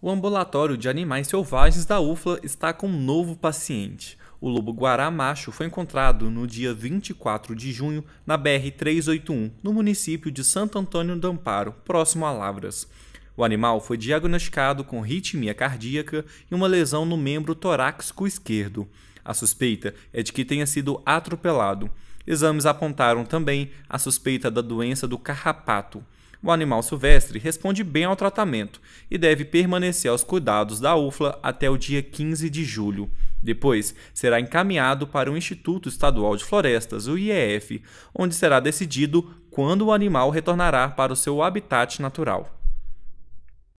O ambulatório de animais selvagens da UFLA está com um novo paciente. O lobo guará macho foi encontrado no dia 24 de junho na BR 381, no município de Santo Antônio do Amparo, próximo a Lavras. O animal foi diagnosticado com ritmia cardíaca e uma lesão no membro torácico esquerdo. A suspeita é de que tenha sido atropelado. Exames apontaram também a suspeita da doença do carrapato. O animal silvestre responde bem ao tratamento e deve permanecer aos cuidados da UFLA até o dia 15 de julho. Depois, será encaminhado para o Instituto Estadual de Florestas, o IEF, onde será decidido quando o animal retornará para o seu habitat natural.